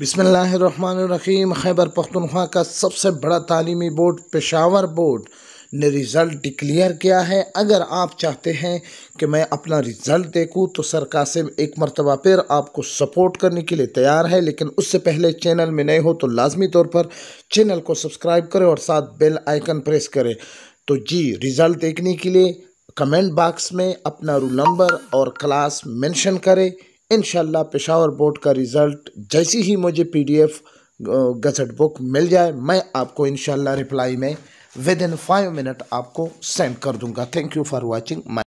बिसमीम खैबर पख्तनख्वा का सबसे बड़ा तालीमी बोर्ड पेशावर बोर्ड ने रिज़ल्ट डिक्लेयर किया है अगर आप चाहते हैं कि मैं अपना रिज़ल्ट देखूँ तो सर कासिम एक मरतबा फिर आपको सपोर्ट करने के लिए तैयार है लेकिन उससे पहले चैनल में नए हो तो लाजमी तौर पर चैनल को सब्सक्राइब करें और साथ बेल आइकन प्रेस करें तो जी रिज़ल्ट देखने के लिए कमेंट बॉक्स में अपना रोल नंबर और क्लास मेंशन करें इन पेशावर बोर्ड का रिज़ल्ट जैसी ही मुझे P D F gazette book मिल जाए मैं आपको इन रिप्लाई में विद इन फाइव मिनट आपको सेंड कर दूंगा थैंक यू फॉर वॉचिंग